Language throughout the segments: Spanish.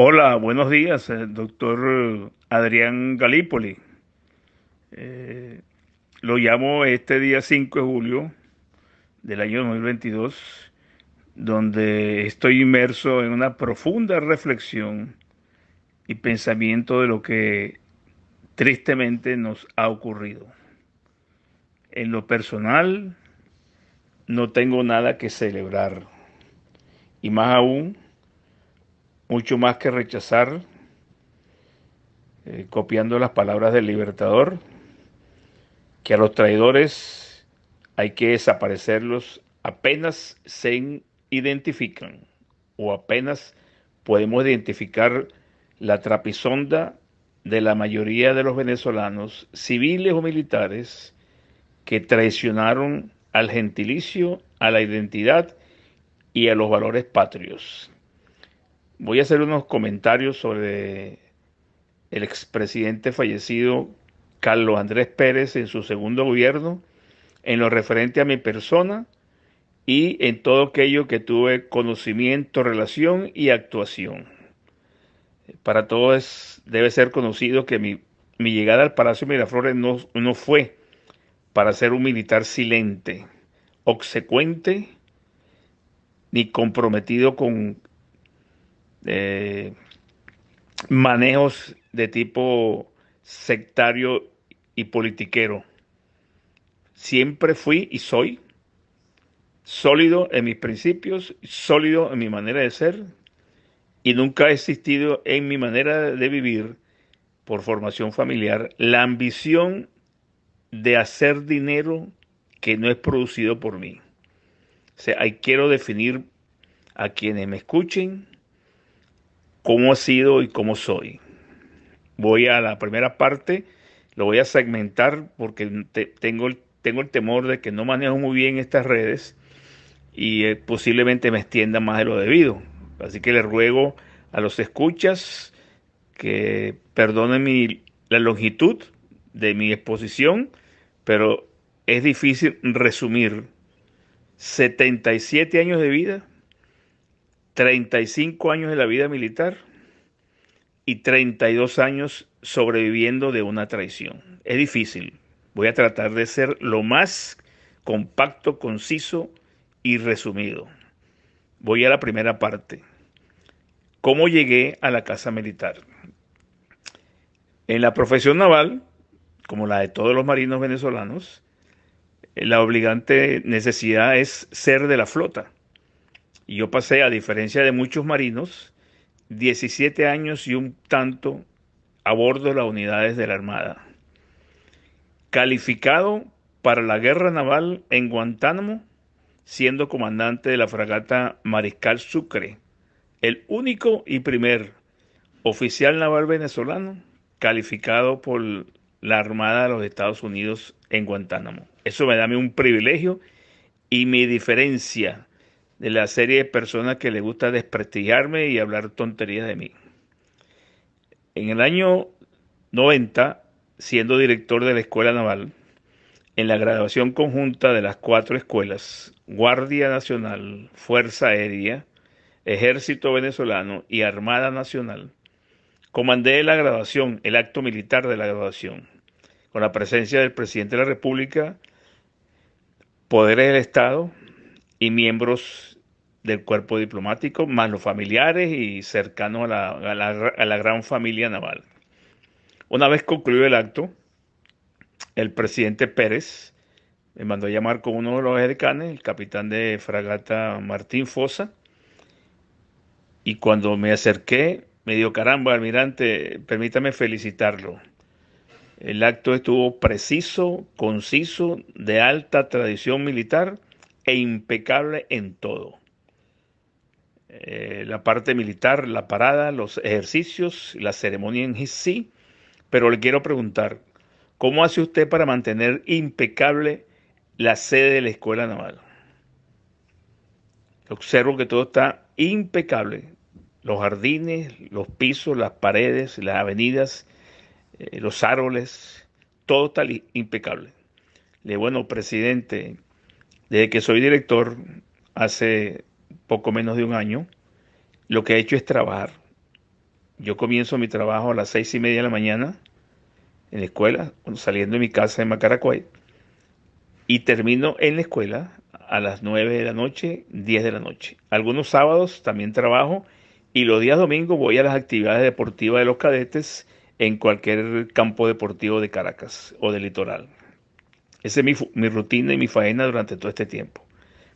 Hola, buenos días, eh, doctor eh, Adrián Galípoli. Eh, lo llamo este día 5 de julio del año 2022, donde estoy inmerso en una profunda reflexión y pensamiento de lo que tristemente nos ha ocurrido. En lo personal, no tengo nada que celebrar, y más aún, mucho más que rechazar, eh, copiando las palabras del libertador, que a los traidores hay que desaparecerlos apenas se identifican o apenas podemos identificar la trapisonda de la mayoría de los venezolanos, civiles o militares, que traicionaron al gentilicio, a la identidad y a los valores patrios voy a hacer unos comentarios sobre el expresidente fallecido Carlos Andrés Pérez en su segundo gobierno, en lo referente a mi persona y en todo aquello que tuve conocimiento, relación y actuación. Para todos debe ser conocido que mi, llegada al Palacio Miraflores no, no fue para ser un militar silente, obsecuente, ni comprometido con eh, manejos de tipo sectario y politiquero. Siempre fui y soy sólido en mis principios, sólido en mi manera de ser y nunca he existido en mi manera de vivir por formación familiar la ambición de hacer dinero que no es producido por mí. O quiero definir a quienes me escuchen, cómo ha sido y cómo soy. Voy a la primera parte, lo voy a segmentar porque tengo, el, temor de que no manejo muy bien estas redes y eh, posiblemente me extienda más de lo debido. Así que le ruego a los escuchas que perdonen la longitud de mi exposición, pero es difícil resumir 77 años de vida 35 años de la vida militar y 32 años sobreviviendo de una traición. Es difícil. Voy a tratar de ser lo más compacto, conciso y resumido. Voy a la primera parte. ¿Cómo llegué a la casa militar? En la profesión naval, como la de todos los marinos venezolanos, la obligante necesidad es ser de la flota yo pasé, a diferencia de muchos marinos, 17 años y un tanto a bordo de las unidades de la Armada. Calificado para la guerra naval en Guantánamo, siendo comandante de la fragata Mariscal Sucre, el único y primer oficial naval venezolano calificado por la Armada de los Estados Unidos en Guantánamo. Eso me da un privilegio y mi diferencia de la serie de personas que le gusta desprestigiarme y hablar tonterías de mí. En el año 90, siendo director de la Escuela Naval, en la graduación conjunta de las cuatro escuelas, Guardia Nacional, Fuerza Aérea, Ejército Venezolano y Armada Nacional, comandé la graduación, el acto militar de la graduación, con la presencia del presidente de la República, poderes del Estado, y miembros del cuerpo diplomático, más los familiares y cercanos a la, gran familia naval. Una vez concluido el acto, el presidente Pérez me mandó a llamar con uno de los edecanes, el capitán de fragata Martín Fosa, y cuando me acerqué, me dijo, caramba, almirante, permítame felicitarlo. El acto estuvo preciso, conciso, de alta tradición militar e impecable en todo. Eh, la parte militar, la parada, los ejercicios, la ceremonia en sí, pero le quiero preguntar, ¿cómo hace usted para mantener impecable la sede de la Escuela Naval? Observo que todo está impecable, los jardines, los pisos, las paredes, las avenidas, eh, los árboles, todo está impecable. Le bueno, presidente, desde que soy director, hace poco menos de un año, lo que he hecho es trabajar. Yo comienzo mi trabajo a las seis y media de la mañana en la escuela, saliendo de mi casa en Macaracuay, y termino en la escuela a las nueve de la noche, diez de la noche. Algunos sábados también trabajo y los días domingos voy a las actividades deportivas de los cadetes en cualquier campo deportivo de Caracas o del litoral. Esa es mi, rutina y mi faena durante todo este tiempo.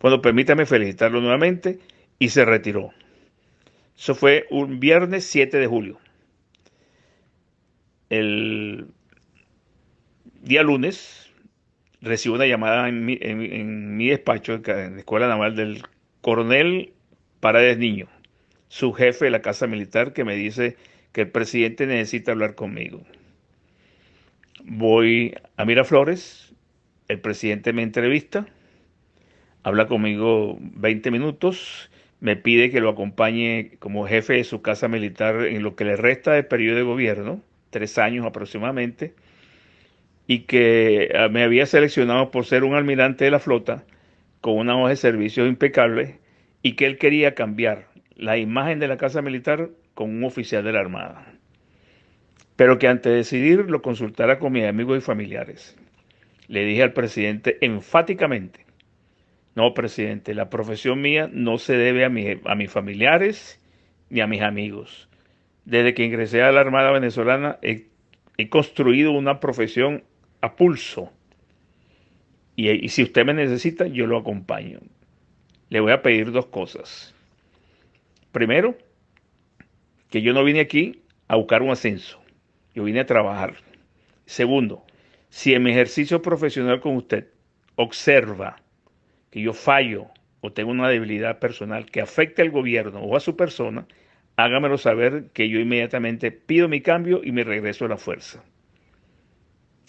Bueno, permítame felicitarlo nuevamente y se retiró. Eso fue un viernes 7 de julio. El día lunes recibo una llamada en mi, despacho en la Escuela Naval del coronel Paredes Niño, su jefe de la Casa Militar, que me dice que el presidente necesita hablar conmigo. Voy a Miraflores, el presidente me entrevista, habla conmigo 20 minutos, me pide que lo acompañe como jefe de su casa militar en lo que le resta del periodo de gobierno, tres años aproximadamente, y que ah, me había seleccionado por ser un almirante de la flota con una hoja de servicio impecable y que él quería cambiar la imagen de la casa militar con un oficial de la Armada, pero que antes de decidir lo consultara con mis amigos y familiares. Le dije al presidente enfáticamente, no, presidente, la profesión mía no se debe a, mis familiares ni a mis amigos. Desde que ingresé a la Armada venezolana he, construido una profesión a pulso. y si usted me necesita, yo lo acompaño. Le voy a pedir dos cosas. Primero, que yo no vine aquí a buscar un ascenso. Yo vine a trabajar. Segundo, si en mi ejercicio profesional con usted observa que yo fallo o tengo una debilidad personal que afecte al gobierno o a su persona, hágamelo saber que yo inmediatamente pido mi cambio y me regreso a la fuerza.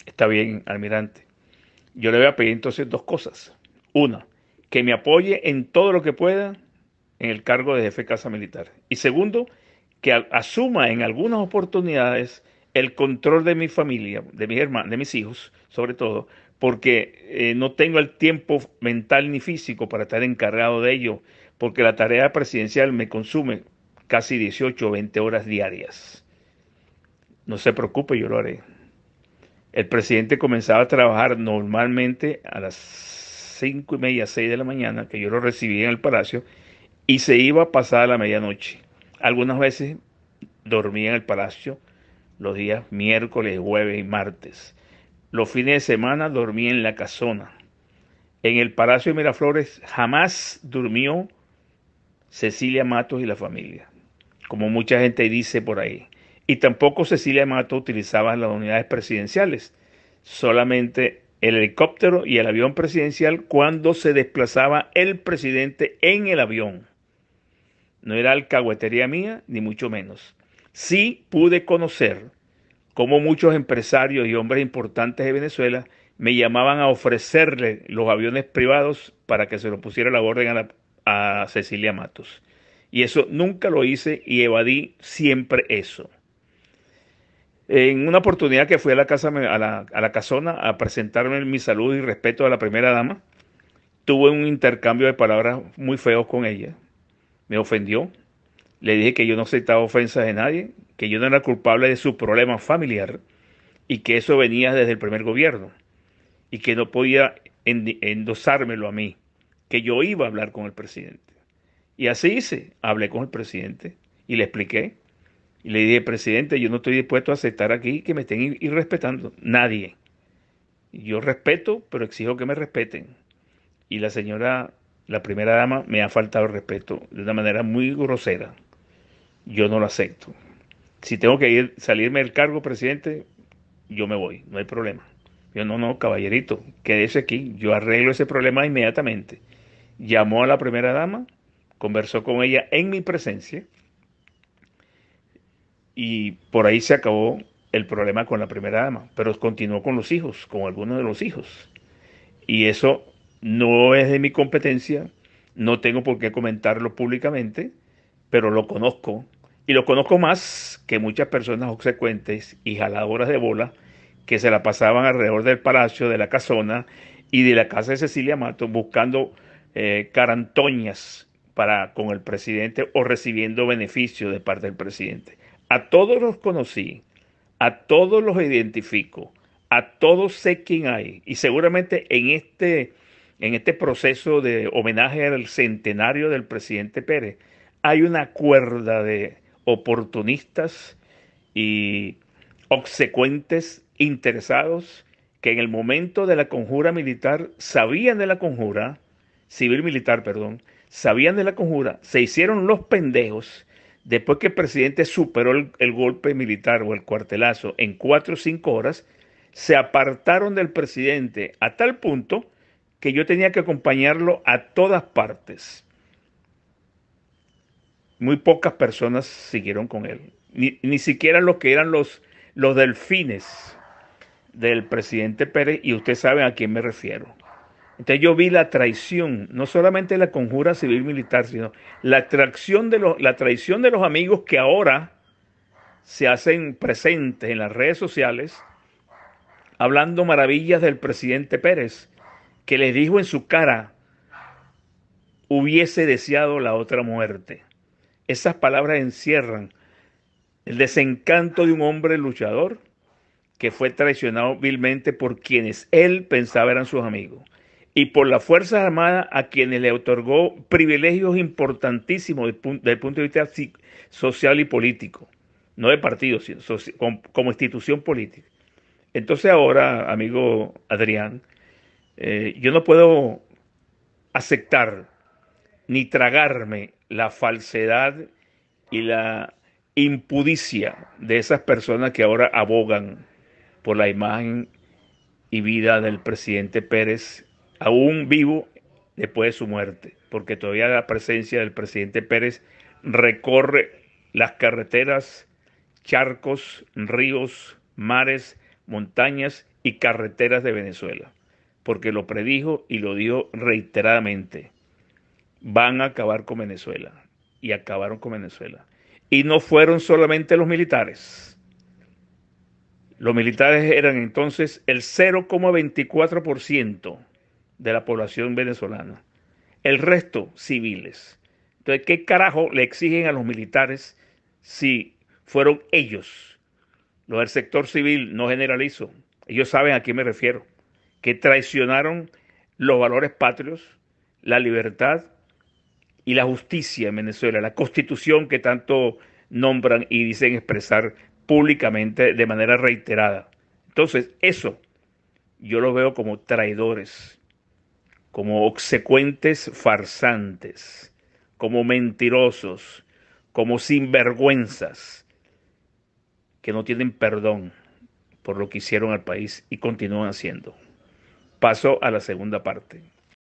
Está bien, almirante. Yo le voy a pedir entonces dos cosas. Una, que me apoye en todo lo que pueda en el cargo de jefe de casa militar. Y segundo, que asuma en algunas oportunidades el control de mi familia, de mis hermanos, de mis hijos, sobre todo, porque eh, no tengo el tiempo mental ni físico para estar encargado de ello, porque la tarea presidencial me consume casi 18 o 20 horas diarias. No se preocupe, yo lo haré. El presidente comenzaba a trabajar normalmente a las 5 y media, 6 de la mañana, que yo lo recibía en el palacio, y se iba pasada la medianoche. Algunas veces dormía en el palacio los días miércoles, jueves y martes. Los fines de semana dormí en la casona. En el Palacio de Miraflores jamás durmió Cecilia Matos y la familia, como mucha gente dice por ahí. Y tampoco Cecilia Matos utilizaba las unidades presidenciales, solamente el helicóptero y el avión presidencial cuando se desplazaba el presidente en el avión. No era alcahuetería mía, ni mucho menos. Sí pude conocer cómo muchos empresarios y hombres importantes de Venezuela me llamaban a ofrecerle los aviones privados para que se lo pusiera la orden a, Cecilia Matos. Y eso nunca lo hice y evadí siempre eso. En una oportunidad que fui a la casa a la, casona a presentarme mi salud y respeto a la primera dama, tuve un intercambio de palabras muy feos con ella. Me ofendió, le dije que yo no aceptaba ofensas de nadie, que yo no era culpable de su problema familiar y que eso venía desde el primer gobierno y que no podía endosármelo a mí, que yo iba a hablar con el presidente. Y así hice, hablé con el presidente y le expliqué. Y le dije, presidente, yo no estoy dispuesto a aceptar aquí que me estén irrespetando. Nadie. Yo respeto, pero exijo que me respeten. Y la señora, la primera dama, me ha faltado el respeto de una manera muy grosera yo no lo acepto. Si tengo que ir, salirme del cargo, presidente, yo me voy, no hay problema. Yo no, no, caballerito, quédese aquí, yo arreglo ese problema inmediatamente. Llamó a la primera dama, conversó con ella en mi presencia y por ahí se acabó el problema con la primera dama, pero continuó con los hijos, con algunos de los hijos. Y eso no es de mi competencia, no tengo por qué comentarlo públicamente, pero lo conozco y lo conozco más que muchas personas obsecuentes y jaladoras de bola que se la pasaban alrededor del palacio, de la casona y de la casa de Cecilia Mato buscando eh, carantoñas para con el presidente o recibiendo beneficios de parte del presidente. A todos los conocí, a todos los identifico, a todos sé quién hay y seguramente en este en este proceso de homenaje al centenario del presidente Pérez hay una cuerda de oportunistas y obsecuentes interesados que en el momento de la conjura militar sabían de la conjura, civil militar, perdón, sabían de la conjura, se hicieron los pendejos después que el presidente superó el, el golpe militar o el cuartelazo en cuatro o cinco horas, se apartaron del presidente a tal punto que yo tenía que acompañarlo a todas partes muy pocas personas siguieron con él. Ni, ni siquiera los que eran los, los delfines del presidente Pérez, y ustedes saben a quién me refiero. Entonces yo vi la traición, no solamente la conjura civil militar, sino la traición de la traición de los amigos que ahora se hacen presentes en las redes sociales, hablando maravillas del presidente Pérez, que les dijo en su cara, hubiese deseado la otra muerte. Esas palabras encierran el desencanto de un hombre luchador que fue traicionado vilmente por quienes él pensaba eran sus amigos y por las Fuerzas Armadas a quienes le otorgó privilegios importantísimos desde el punto de vista social y político, no de partido, sino como institución política. Entonces ahora, amigo Adrián, eh, yo no puedo aceptar ni tragarme la falsedad y la impudicia de esas personas que ahora abogan por la imagen y vida del presidente Pérez, aún vivo después de su muerte, porque todavía la presencia del presidente Pérez recorre las carreteras, charcos, ríos, mares, montañas y carreteras de Venezuela, porque lo predijo y lo dio reiteradamente van a acabar con Venezuela. Y acabaron con Venezuela. Y no fueron solamente los militares. Los militares eran entonces el 0,24% de la población venezolana. El resto, civiles. Entonces, ¿qué carajo le exigen a los militares si fueron ellos? Los del sector civil, no generalizo. Ellos saben a qué me refiero. Que traicionaron los valores patrios, la libertad y la justicia en Venezuela, la constitución que tanto nombran y dicen expresar públicamente de manera reiterada. Entonces, eso yo lo veo como traidores, como obsecuentes farsantes, como mentirosos, como sinvergüenzas, que no tienen perdón por lo que hicieron al país y continúan haciendo. Paso a la segunda parte.